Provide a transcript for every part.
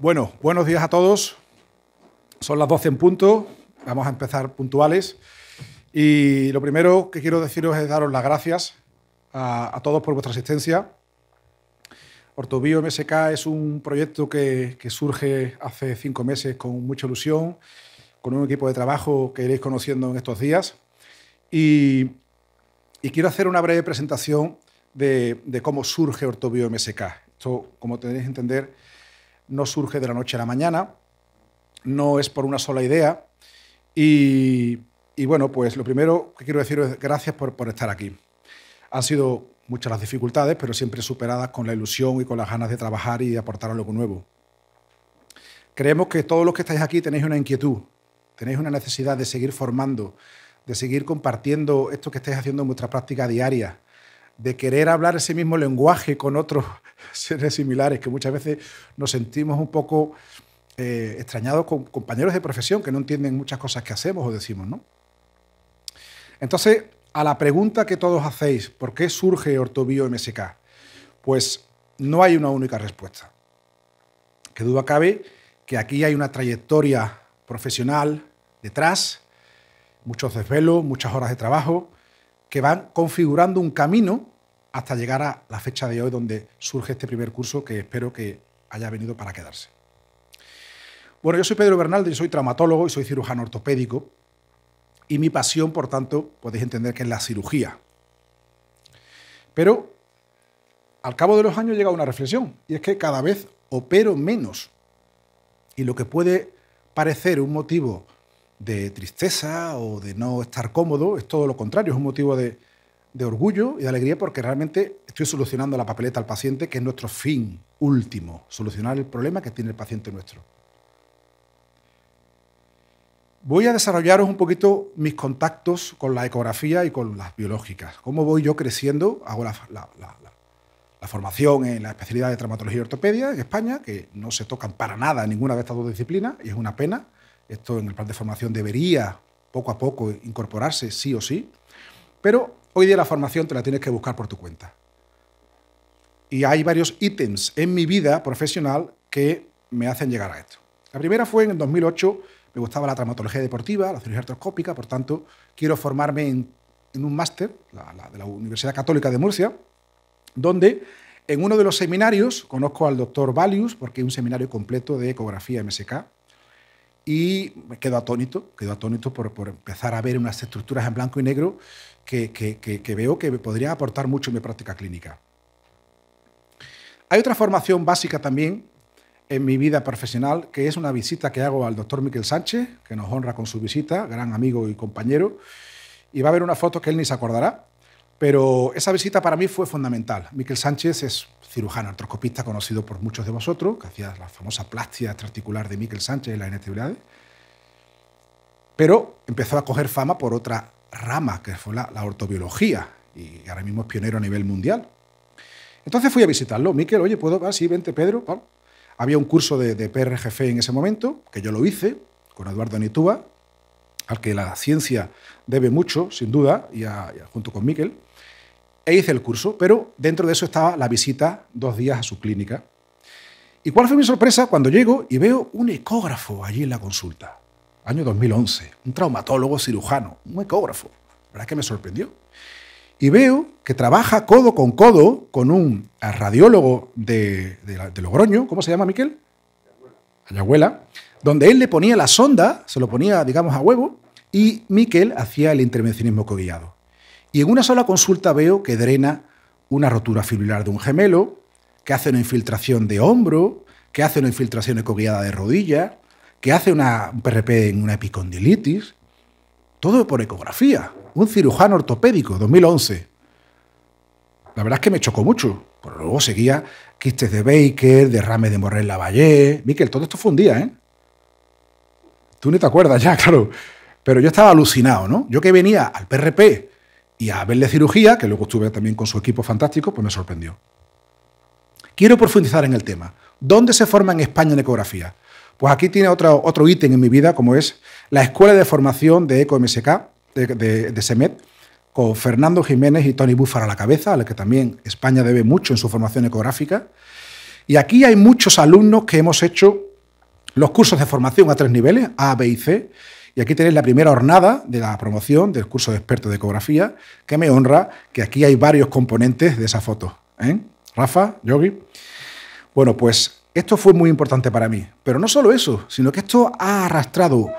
Bueno, buenos días a todos. Son las 12 en punto. Vamos a empezar puntuales. Y lo primero que quiero deciros es daros las gracias a, todos por vuestra asistencia. Ortobio MSK es un proyecto que, surge hace cinco meses con mucha ilusión, con un equipo de trabajo que iréis conociendo en estos días. Y, quiero hacer una breve presentación de, cómo surge Ortobio MSK. Esto, como tenéis que entender, no surge de la noche a la mañana, no es por una sola idea. Y, bueno, pues lo primero que quiero decir es gracias por, estar aquí. Han sido muchas las dificultades, pero siempre superadas con la ilusión y con las ganas de trabajar y aportar algo nuevo. Creemos que todos los que estáis aquí tenéis una inquietud, tenéis una necesidad de seguir formando, de seguir compartiendo esto que estáis haciendo en vuestra práctica diaria, de querer hablar ese mismo lenguaje con otros seres similares, que muchas veces nos sentimos un poco eh, extrañados con compañeros de profesión que no entienden muchas cosas que hacemos o decimos, ¿no? Entonces, a la pregunta que todos hacéis, ¿por qué surge Ortobio MSK? Pues no hay una única respuesta. Que duda cabe que aquí hay una trayectoria profesional detrás, muchos desvelos, muchas horas de trabajo, que van configurando un camino hasta llegar a la fecha de hoy donde surge este primer curso que espero que haya venido para quedarse. Bueno, yo soy Pedro Bernaldi y soy traumatólogo y soy cirujano ortopédico y mi pasión, por tanto, podéis entender que es la cirugía. Pero al cabo de los años llega una reflexión y es que cada vez opero menos y lo que puede parecer un motivo de tristeza o de no estar cómodo, es todo lo contrario, es un motivo de, orgullo y de alegría porque realmente estoy solucionando la papeleta al paciente, que es nuestro fin último, solucionar el problema que tiene el paciente nuestro. Voy a desarrollaros un poquito mis contactos con la ecografía y con las biológicas. Cómo voy yo creciendo, hago la, formación en la especialidad de traumatología y ortopedia en España, que no se tocan para nada ninguna de estas dos disciplinas, y es una pena, esto en el plan de formación debería poco a poco incorporarse, sí o sí. Pero hoy día la formación te la tienes que buscar por tu cuenta. Y hay varios ítems en mi vida profesional que me hacen llegar a esto. La primera fue en el 2008, me gustaba la traumatología deportiva, la cirugía artroscópica, por tanto, quiero formarme en, un máster de la Universidad Católica de Murcia, donde en uno de los seminarios conozco al doctor Valius, porque es un seminario completo de ecografía MSK, y me quedo atónito, quedo atónito por, empezar a ver unas estructuras en blanco y negro que, veo que me podrían aportar mucho en mi práctica clínica. Hay otra formación básica también en mi vida profesional, que es una visita que hago al doctor Miquel Sánchez, que nos honra con su visita, gran amigo y compañero, y va a haber una foto que él ni se acordará, pero esa visita para mí fue fundamental. Miquel Sánchez es cirujano artroscopista conocido por muchos de vosotros, que hacía la famosa plástica articular de Miquel Sánchez en la inestabilidades, Pero empezó a coger fama por otra rama, que fue la, ortobiología, y ahora mismo es pionero a nivel mundial. Entonces fui a visitarlo. Miquel, oye, ¿puedo? Ah, sí, vente, Pedro. Había un curso de, PRGF en ese momento, que yo lo hice con Eduardo Nitúa, al que la ciencia debe mucho, sin duda, y junto con Miquel e hice el curso, pero dentro de eso estaba la visita dos días a su clínica. ¿Y cuál fue mi sorpresa cuando llego y veo un ecógrafo allí en la consulta? Año 2011, un traumatólogo cirujano, un ecógrafo. La verdad que me sorprendió. Y veo que trabaja codo con codo con un radiólogo de, Logroño, ¿cómo se llama, Miquel? Abuela. donde él le ponía la sonda, se lo ponía, digamos, a huevo, y Miquel hacía el intervencionismo codillado. Y en una sola consulta veo que drena una rotura fibular de un gemelo, que hace una infiltración de hombro, que hace una infiltración ecoguiada de rodilla, que hace una, un PRP en una epicondilitis. Todo por ecografía. Un cirujano ortopédico, 2011. La verdad es que me chocó mucho. Pero luego seguía quistes de Baker, derrame de Morel lavalle Miquel, todo esto fue un día, ¿eh? Tú ni te acuerdas ya, claro. Pero yo estaba alucinado, ¿no? Yo que venía al PRP y a de cirugía, que luego estuve también con su equipo fantástico, pues me sorprendió. Quiero profundizar en el tema. ¿Dónde se forma en España en ecografía? Pues aquí tiene otro, otro ítem en mi vida, como es la Escuela de Formación de EcoMSK, de, de, e e con Fernando Jiménez y Tony búfara a la cabeza, a la que también España debe mucho en su formación ecográfica. Y aquí hay muchos alumnos que hemos hecho los cursos de formación a tres niveles, A, B y C, y aquí tenéis la primera hornada de la promoción del curso de experto de ecografía, que me honra que aquí hay varios componentes de esa foto. ¿eh? Rafa, Yogi. Bueno, pues esto fue muy importante para mí. Pero no solo eso, sino que esto ha arrastrado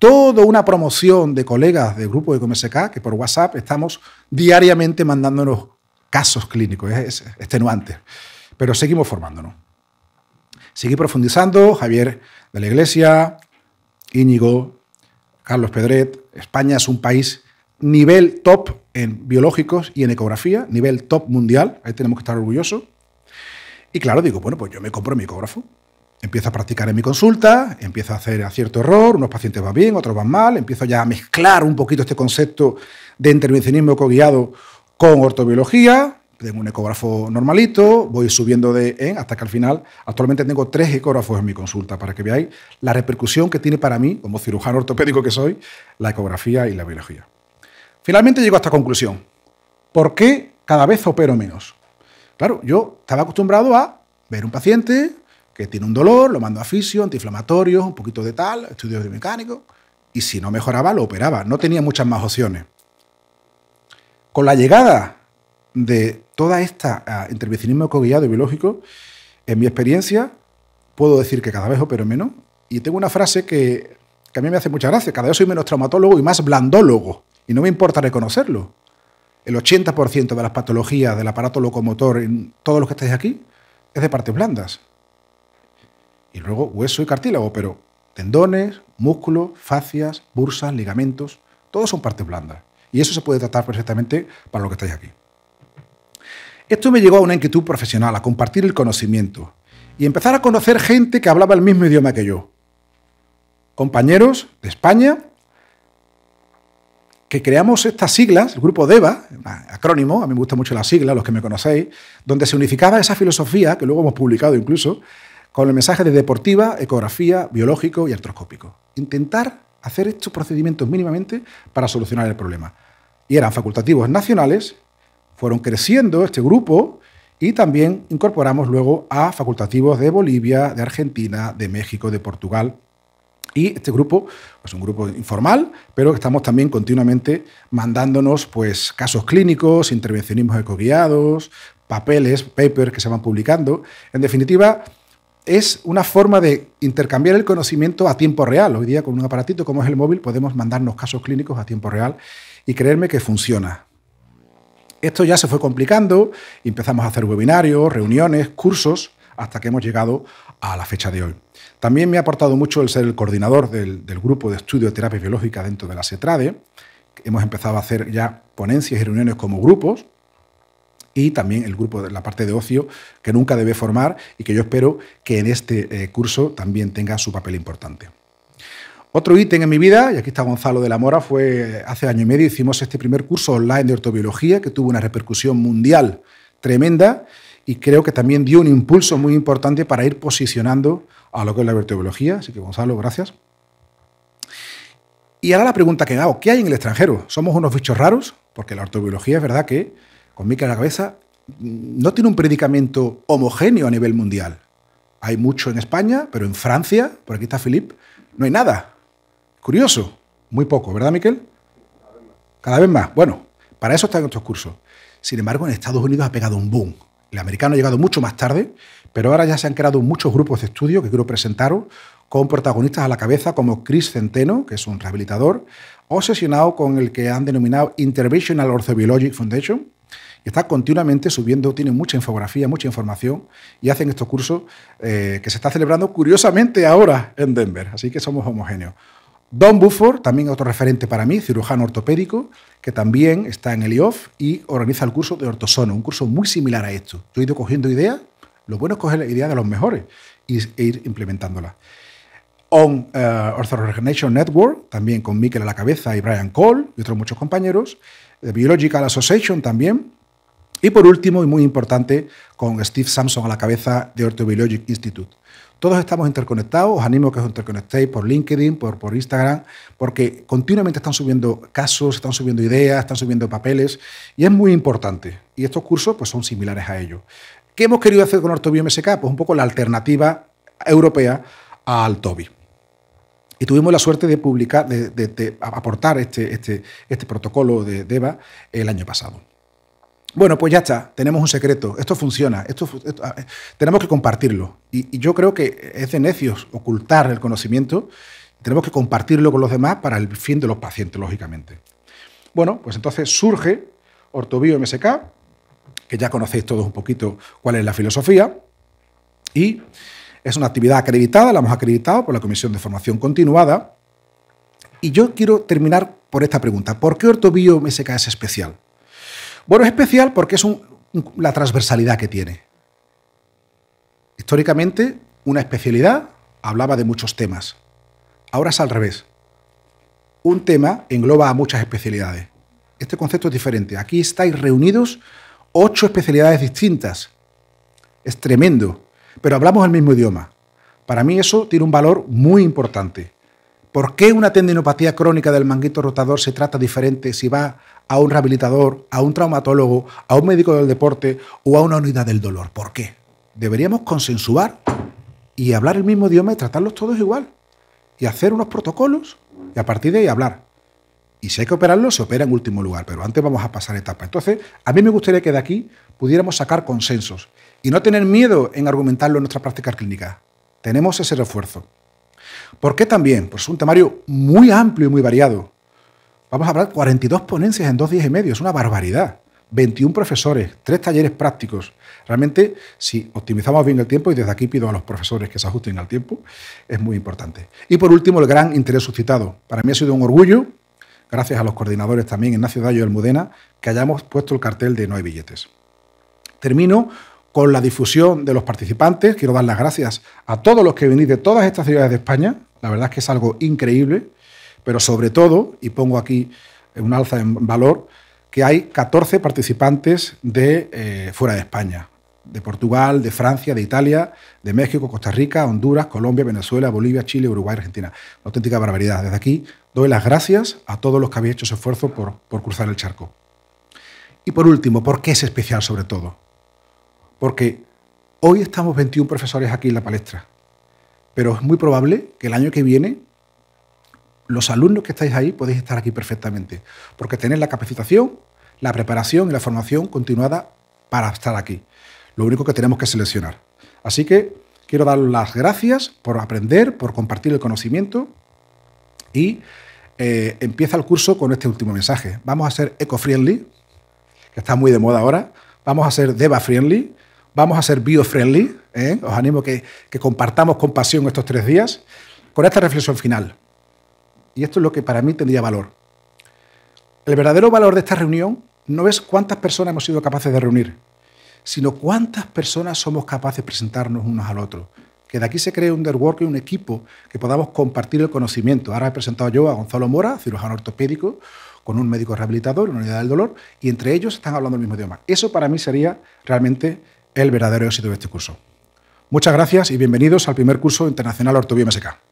toda una promoción de colegas del grupo de ComSK, e que por WhatsApp estamos diariamente mandándonos casos clínicos, ¿eh? es extenuante. Pero seguimos formándonos. Seguí profundizando, Javier de la Iglesia, Íñigo, Carlos Pedret, España es un país nivel top en biológicos y en ecografía, nivel top mundial, ahí tenemos que estar orgullosos. Y claro, digo, bueno, pues yo me compro mi ecógrafo. Empiezo a practicar en mi consulta, empiezo a hacer a cierto error, unos pacientes van bien, otros van mal, empiezo ya a mezclar un poquito este concepto de intervencionismo ecoguiado con ortobiología, tengo un ecógrafo normalito, voy subiendo de en hasta que al final, actualmente tengo tres ecógrafos en mi consulta para que veáis la repercusión que tiene para mí, como cirujano ortopédico que soy, la ecografía y la biología. Finalmente llego a esta conclusión. ¿Por qué cada vez opero menos? Claro, yo estaba acostumbrado a ver un paciente que tiene un dolor, lo mando a fisio, antiinflamatorios, un poquito de tal, estudios de mecánico, y si no mejoraba, lo operaba. No tenía muchas más opciones. Con la llegada de toda esta intervención ah, intervencionismo y biológico, en mi experiencia, puedo decir que cada vez opero menos. Y tengo una frase que, a mí me hace mucha gracia. Cada vez soy menos traumatólogo y más blandólogo. Y no me importa reconocerlo. El 80% de las patologías del aparato locomotor en todos los que estáis aquí es de partes blandas. Y luego hueso y cartílago, pero tendones, músculos, fascias, bursas, ligamentos, todos son partes blandas. Y eso se puede tratar perfectamente para lo que estáis aquí. Esto me llegó a una inquietud profesional, a compartir el conocimiento y empezar a conocer gente que hablaba el mismo idioma que yo. Compañeros de España que creamos estas siglas, el grupo DEVA, acrónimo, a mí me gusta mucho las siglas, los que me conocéis, donde se unificaba esa filosofía, que luego hemos publicado incluso, con el mensaje de deportiva, ecografía, biológico y artroscópico. Intentar hacer estos procedimientos mínimamente para solucionar el problema. Y eran facultativos nacionales fueron creciendo este grupo y también incorporamos luego a facultativos de Bolivia, de Argentina, de México, de Portugal. Y este grupo es pues, un grupo informal, pero estamos también continuamente mandándonos pues, casos clínicos, intervencionismos ecoguiados, papeles, papers que se van publicando. En definitiva, es una forma de intercambiar el conocimiento a tiempo real. Hoy día con un aparatito como es el móvil podemos mandarnos casos clínicos a tiempo real y creerme que funciona. Esto ya se fue complicando empezamos a hacer webinarios, reuniones, cursos, hasta que hemos llegado a la fecha de hoy. También me ha aportado mucho el ser el coordinador del, grupo de estudio de terapia biológica dentro de la CETRADE. Hemos empezado a hacer ya ponencias y reuniones como grupos, y también el grupo de la parte de ocio que nunca debe formar y que yo espero que en este eh, curso también tenga su papel importante. Otro ítem en mi vida, y aquí está Gonzalo de la Mora, fue hace año y medio, hicimos este primer curso online de ortobiología que tuvo una repercusión mundial tremenda y creo que también dio un impulso muy importante para ir posicionando a lo que es la ortobiología Así que Gonzalo, gracias. Y ahora la pregunta que me hago, ¿qué hay en el extranjero? ¿Somos unos bichos raros? Porque la ortobiología es verdad que, con mica en la cabeza, no tiene un predicamento homogéneo a nivel mundial. Hay mucho en España, pero en Francia, por aquí está Philippe, no hay nada. Curioso, muy poco, ¿verdad, Miquel? Cada vez más. Bueno, para eso están estos cursos. Sin embargo, en Estados Unidos ha pegado un boom. El americano ha llegado mucho más tarde, pero ahora ya se han creado muchos grupos de estudio que quiero presentaros con protagonistas a la cabeza como Chris Centeno, que es un rehabilitador, obsesionado con el que han denominado Interventional Orthobiologic Foundation. Está continuamente subiendo, tiene mucha infografía, mucha información y hacen estos cursos eh, que se está celebrando curiosamente ahora en Denver. Así que somos homogéneos. Don Bufford, también otro referente para mí, cirujano ortopédico, que también está en el IOF y organiza el curso de ortosono, un curso muy similar a esto. Yo he ido cogiendo ideas, lo bueno es coger la idea de los mejores e ir implementándolas. On uh, eh, Orthoregeneration Network, también con Mikel a la cabeza y Brian Cole y otros muchos compañeros. The Biological Association también, y por último, y muy importante, con Steve Samson a la cabeza de Orthobiologic Institute. Todos estamos interconectados, os animo a que os interconectéis por LinkedIn, por, Instagram, porque continuamente están subiendo casos, están subiendo ideas, están subiendo papeles, y es muy importante. Y estos cursos pues, son similares a ellos. ¿Qué hemos querido hacer con OrtoBioMSK? Pues un poco la alternativa europea al TOBI. Y tuvimos la suerte de publicar, de, aportar este, este, este protocolo de DEVA e el año pasado. Bueno, pues ya está, tenemos un secreto, esto funciona, esto, ah, eh, tenemos que compartirlo. Y, yo creo que es de necios ocultar el conocimiento, tenemos que compartirlo con los demás para el fin de los pacientes, lógicamente. Bueno, pues entonces surge Ortobio MSK, que ya conocéis todos un poquito cuál es la filosofía, y es una actividad acreditada, la hemos acreditado por la Comisión de Formación Continuada, y yo quiero terminar por esta pregunta, ¿por qué Ortobio MSK es especial? Bueno, es especial porque es la transversalidad que tiene. Históricamente, una especialidad hablaba de muchos temas. Ahora es al revés. Un tema engloba a muchas especialidades. Este concepto es diferente. Aquí estáis reunidos ocho especialidades distintas. Es tremendo, pero hablamos el mismo idioma. Para mí eso tiene un valor muy importante. ¿Por qué una tendinopatía crónica del manguito rotador se trata diferente si va a un rehabilitador, a un traumatólogo, a un médico del deporte o a una unidad del dolor. ¿Por qué? Deberíamos consensuar y hablar el mismo idioma y tratarlos todos igual. Y hacer unos protocolos y a partir de ahí hablar. Y si hay que operarlo, se opera en último lugar, pero antes vamos a pasar etapa. Entonces, a mí me gustaría que de aquí pudiéramos sacar consensos y no tener miedo en argumentarlo en nuestra práctica clínica. Tenemos ese refuerzo. ¿Por qué también? Pues es un temario muy amplio y muy variado. Vamos a hablar 42 ponencias en dos días y medio, es una barbaridad. 21 profesores, tres talleres prácticos. Realmente, si optimizamos bien el tiempo, y desde aquí pido a los profesores que se ajusten al tiempo, es muy importante. Y por último, el gran interés suscitado. Para mí ha sido un orgullo, gracias a los coordinadores también, Ignacio Dallo y Almudena, que hayamos puesto el cartel de No hay billetes. Termino con la difusión de los participantes. Quiero dar las gracias a todos los que venís de todas estas ciudades de España. La verdad es que es algo increíble. Pero sobre todo, y pongo aquí un alza en valor, que hay 14 participantes de eh, fuera de España, de Portugal, de Francia, de Italia, de México, Costa Rica, Honduras, Colombia, Venezuela, Bolivia, Chile, Uruguay, Argentina. Una auténtica barbaridad. Desde aquí doy las gracias a todos los que habían hecho ese esfuerzo por, por cruzar el charco. Y por último, ¿por qué es especial sobre todo? Porque hoy estamos 21 profesores aquí en la palestra, pero es muy probable que el año que viene los alumnos que estáis ahí podéis estar aquí perfectamente, porque tenéis la capacitación, la preparación y la formación continuada para estar aquí. Lo único que tenemos que seleccionar. Así que quiero dar las gracias por aprender, por compartir el conocimiento y eh, empieza el curso con este último mensaje. Vamos a ser eco-friendly, que está muy de moda ahora. Vamos a ser deva-friendly. Vamos a ser bio-friendly. ¿eh? Os animo a que compartamos con pasión estos tres días con esta reflexión final. Y esto es lo que para mí tendría valor. El verdadero valor de esta reunión no es cuántas personas hemos sido capaces de reunir, sino cuántas personas somos capaces de presentarnos unos al otro. Que de aquí se cree un y un equipo que podamos compartir el conocimiento. Ahora he presentado yo a Gonzalo Mora, cirujano ortopédico, con un médico rehabilitador, una unidad del dolor, y entre ellos están hablando el mismo idioma. Eso para mí sería realmente el verdadero éxito de este curso. Muchas gracias y bienvenidos al primer curso internacional MSK.